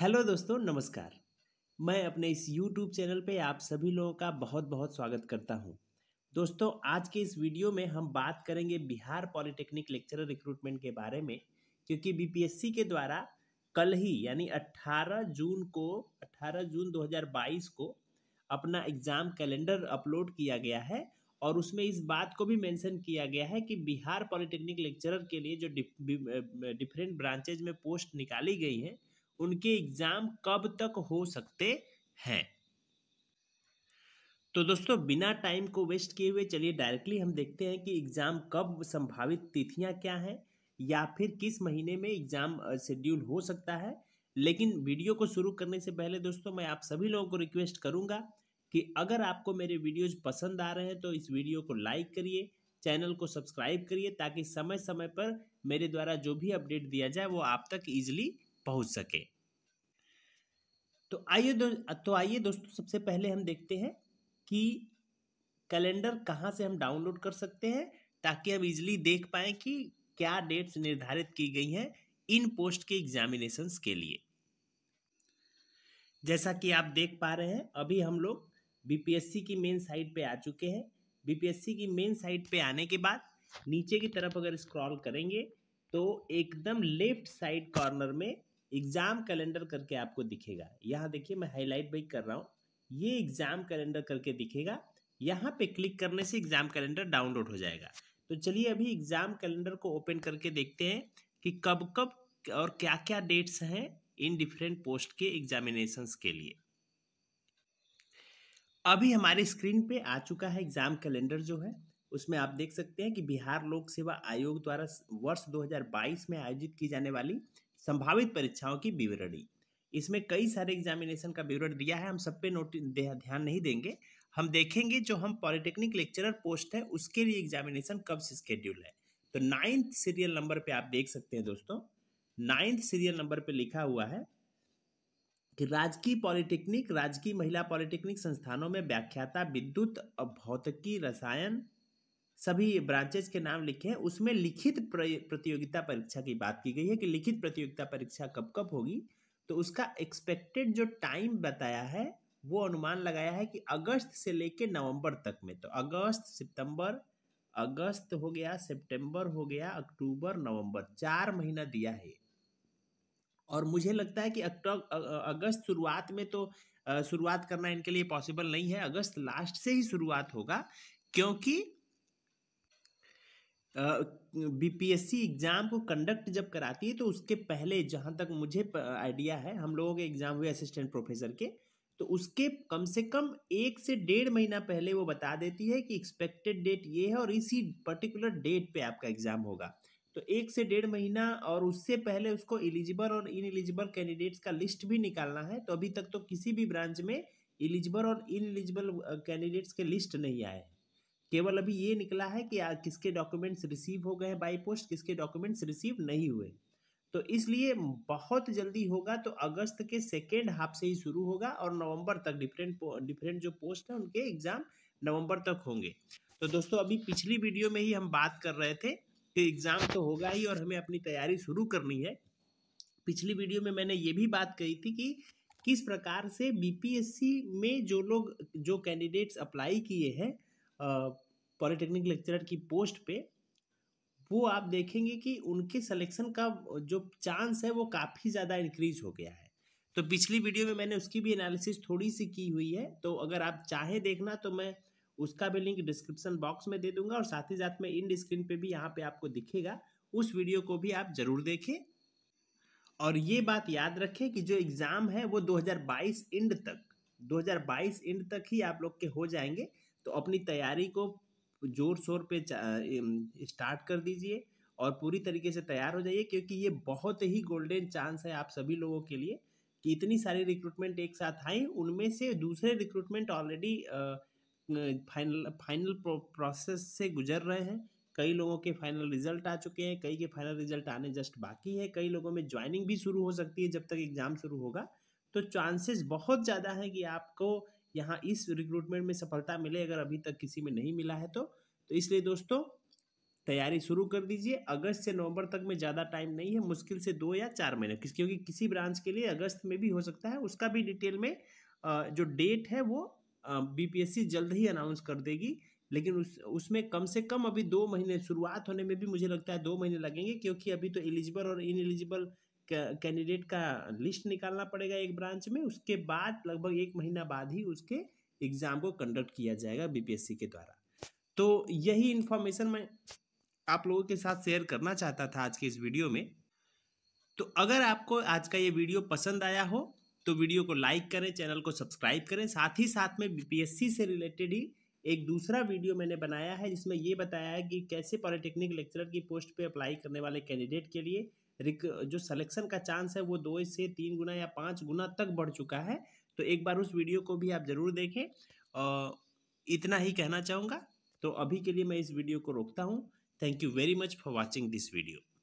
hello दोस्तों नमस्कार मैं अपने इस यूट्यूब चैनल पे आप सभी लोगों का बहुत बहुत स्वागत करता हूं दोस्तों आज के इस वीडियो में हम बात करेंगे बिहार पॉलिटेक्निक लेक्चरर रिक्रूटमेंट के बारे में क्योंकि बीपीएससी के द्वारा कल ही यानी 18 जून को 18 जून 2022 को अपना एग्ज़ाम कैलेंडर अपलोड किया गया है और उसमें इस बात को भी मेंशन किया गया है कि बिहार पॉलिटेक्निक लेक्चरर के लिए जो डिफरेंट ब्रांचेज में पोस्ट निकाली गई हैं उनके एग्ज़ाम कब तक हो सकते हैं तो दोस्तों बिना टाइम को वेस्ट किए हुए चलिए डायरेक्टली हम देखते हैं कि एग्ज़ाम कब संभावित तिथियां क्या हैं या फिर किस महीने में एग्ज़ाम शेड्यूल हो सकता है लेकिन वीडियो को शुरू करने से पहले दोस्तों मैं आप सभी लोगों को रिक्वेस्ट करूंगा कि अगर आपको मेरे वीडियोज पसंद आ रहे हैं तो इस वीडियो को लाइक करिए चैनल को सब्सक्राइब करिए ताकि समय समय पर मेरे द्वारा जो भी अपडेट दिया जाए वो आप तक ईजिली पहुंच सके तो आइए तो आइए दोस्तों सबसे पहले हम देखते हैं कि कैलेंडर कहाँ से हम डाउनलोड कर सकते हैं ताकि हम इजिली देख पाए कि क्या डेट्स निर्धारित की गई हैं इन पोस्ट के एग्जामिनेशंस के लिए जैसा कि आप देख पा रहे हैं अभी हम लोग बीपीएससी की मेन साइट पे आ चुके हैं बीपीएससी की मेन साइट पे आने के बाद नीचे की तरफ अगर स्क्रॉल करेंगे तो एकदम लेफ्ट साइड कॉर्नर में एग्ज़ाम कैलेंडर करके आपको दिखेगा यहाँ देखिए मैं हाईलाइट भी कर रहा हूँ ये एग्ज़ाम कैलेंडर करके दिखेगा यहाँ पे क्लिक करने से एग्ज़ाम कैलेंडर डाउनलोड हो जाएगा तो चलिए अभी एग्ज़ाम कैलेंडर को ओपन करके देखते हैं कि कब कब और क्या क्या डेट्स हैं इन डिफरेंट पोस्ट के एग्जामिनेशन के लिए अभी हमारे स्क्रीन पे आ चुका है एग्ज़ाम कैलेंडर जो है उसमें आप देख सकते हैं कि बिहार लोक सेवा आयोग द्वारा वर्ष 2022 में आयोजित की जाने वाली संभावित परीक्षाओं की विवरणी इसमें कई सारे एग्जामिनेशन का विवरण दिया है हम सब पे नोटिस ध्यान नहीं देंगे हम देखेंगे जो हम पॉलिटेक्निक लेक्चरर पोस्ट है उसके लिए एग्जामिनेशन कब से स्केड्यूल है तो नाइन्थ सीरियल नंबर पे आप देख सकते हैं दोस्तों नाइन्थ सीरियल नंबर पे लिखा हुआ है कि राजकीय पॉलिटेक्निक राजकीय महिला पॉलिटेक्निक संस्थानों में व्याख्याता विद्युत भौतिकी रसायन सभी ब्रांचेज के नाम लिखे हैं उसमें लिखित प्रतियोगिता परीक्षा की बात की गई है कि लिखित प्रतियोगिता परीक्षा कब कब होगी तो उसका एक्सपेक्टेड जो टाइम बताया है वो अनुमान लगाया है कि अगस्त से लेके नवंबर तक में तो अगस्त सितंबर अगस्त हो गया सितंबर हो गया अक्टूबर नवंबर चार महीना दिया है और मुझे लगता है कि अगस्त शुरुआत में तो शुरुआत करना इनके लिए पॉसिबल नहीं है अगस्त लास्ट से ही शुरुआत होगा क्योंकि बीपीएससी एग्ज़ाम को कंडक्ट जब कराती है तो उसके पहले जहाँ तक मुझे आइडिया है हम लोगों के एग्ज़ाम हुए असिस्टेंट प्रोफेसर के तो उसके कम से कम एक से डेढ़ महीना पहले वो बता देती है कि एक्सपेक्टेड डेट ये है और इसी पर्टिकुलर डेट पे आपका एग्ज़ाम होगा तो एक से डेढ़ महीना और उससे पहले उसको एलिजिबल और इन एलिजिबल कैंडिडेट्स का लिस्ट भी निकालना है तो अभी तक तो किसी भी ब्रांच में एलिजिबल और इन एलिजिबल कैंडिडेट्स के लिस्ट नहीं आए हैं केवल अभी ये निकला है कि किसके डॉक्यूमेंट्स रिसीव हो गए बाई पोस्ट किसके डॉक्यूमेंट्स रिसीव नहीं हुए तो इसलिए बहुत जल्दी होगा तो अगस्त के सेकेंड हाफ से ही शुरू होगा और नवंबर तक डिफरेंट डिफरेंट जो पोस्ट हैं उनके एग्ज़ाम नवंबर तक होंगे तो दोस्तों अभी पिछली वीडियो में ही हम बात कर रहे थे कि एग्ज़ाम तो होगा ही और हमें अपनी तैयारी शुरू करनी है पिछली वीडियो में मैंने ये भी बात कही थी कि किस प्रकार से बीपीएससी में जो लोग जो कैंडिडेट्स अप्लाई किए हैं पॉलिटेक्निक लेक्चरर की पोस्ट पे वो आप देखेंगे कि उनके सिलेक्शन का जो चांस है वो काफ़ी ज़्यादा इंक्रीज हो गया है तो पिछली वीडियो में मैंने उसकी भी एनालिसिस थोड़ी सी की हुई है तो अगर आप चाहें देखना तो मैं उसका भी लिंक डिस्क्रिप्शन बॉक्स में दे दूंगा और साथ ही साथ में इन स्क्रीन पे भी यहाँ पे आपको दिखेगा उस वीडियो को भी आप ज़रूर देखें और ये बात याद रखें कि जो एग्ज़ाम है वो 2022 एंड तक 2022 एंड तक ही आप लोग के हो जाएंगे तो अपनी तैयारी को जोर शोर पे स्टार्ट कर दीजिए और पूरी तरीके से तैयार हो जाइए क्योंकि ये बहुत ही गोल्डन चांस है आप सभी लोगों के लिए कि इतनी सारी रिक्रूटमेंट एक साथ आई उनमें से दूसरे recruitment already final final process से गुजर रहे हैं कई लोगों के फाइनल रिजल्ट आ चुके हैं कई के फाइनल रिजल्ट आने जस्ट बाकी है कई लोगों में ज्वाइनिंग भी शुरू हो सकती है जब तक एग्ज़ाम शुरू होगा तो चांसेस बहुत ज़्यादा है कि आपको यहाँ इस रिक्रूटमेंट में सफलता मिले अगर अभी तक किसी में नहीं मिला है तो तो इसलिए दोस्तों तैयारी शुरू कर दीजिए अगस्त से नवंबर तक में ज़्यादा टाइम नहीं है मुश्किल से दो या चार महीने किस क्योंकि किसी ब्रांच के लिए अगस्त में भी हो सकता है उसका भी डिटेल में जो डेट है वो बीपीएससी जल्द ही अनाउंस कर देगी लेकिन उस उसमें कम से कम अभी दो महीने शुरुआत होने में भी मुझे लगता है दो महीने लगेंगे क्योंकि अभी तो एलिजिबल और इन एलिजिबल कैंडिडेट का लिस्ट निकालना पड़ेगा एक ब्रांच में उसके बाद लगभग एक महीना बाद ही उसके एग्ज़ाम को कंडक्ट किया जाएगा बीपीएससी के द्वारा तो यही इन्फॉर्मेशन मैं आप लोगों के साथ शेयर करना चाहता था आज के इस वीडियो में तो अगर आपको आज का ये वीडियो पसंद आया हो तो वीडियो को लाइक करें चैनल को सब्सक्राइब करें साथ ही साथ में बीपीएससी से रिलेटेड ही एक दूसरा वीडियो मैंने बनाया है जिसमें ये बताया है कि कैसे पॉलिटेक्निक लेक्चरर की पोस्ट पे अप्लाई करने वाले कैंडिडेट के लिए जो सिलेक्शन का चांस है वो दो से तीन गुना या पाँच गुना तक बढ़ चुका है तो एक बार उस वीडियो को भी आप ज़रूर देखें और इतना ही कहना चाहूँगा तो अभी के लिए मैं इस वीडियो को रोकता हूँ thank you very much for watching this video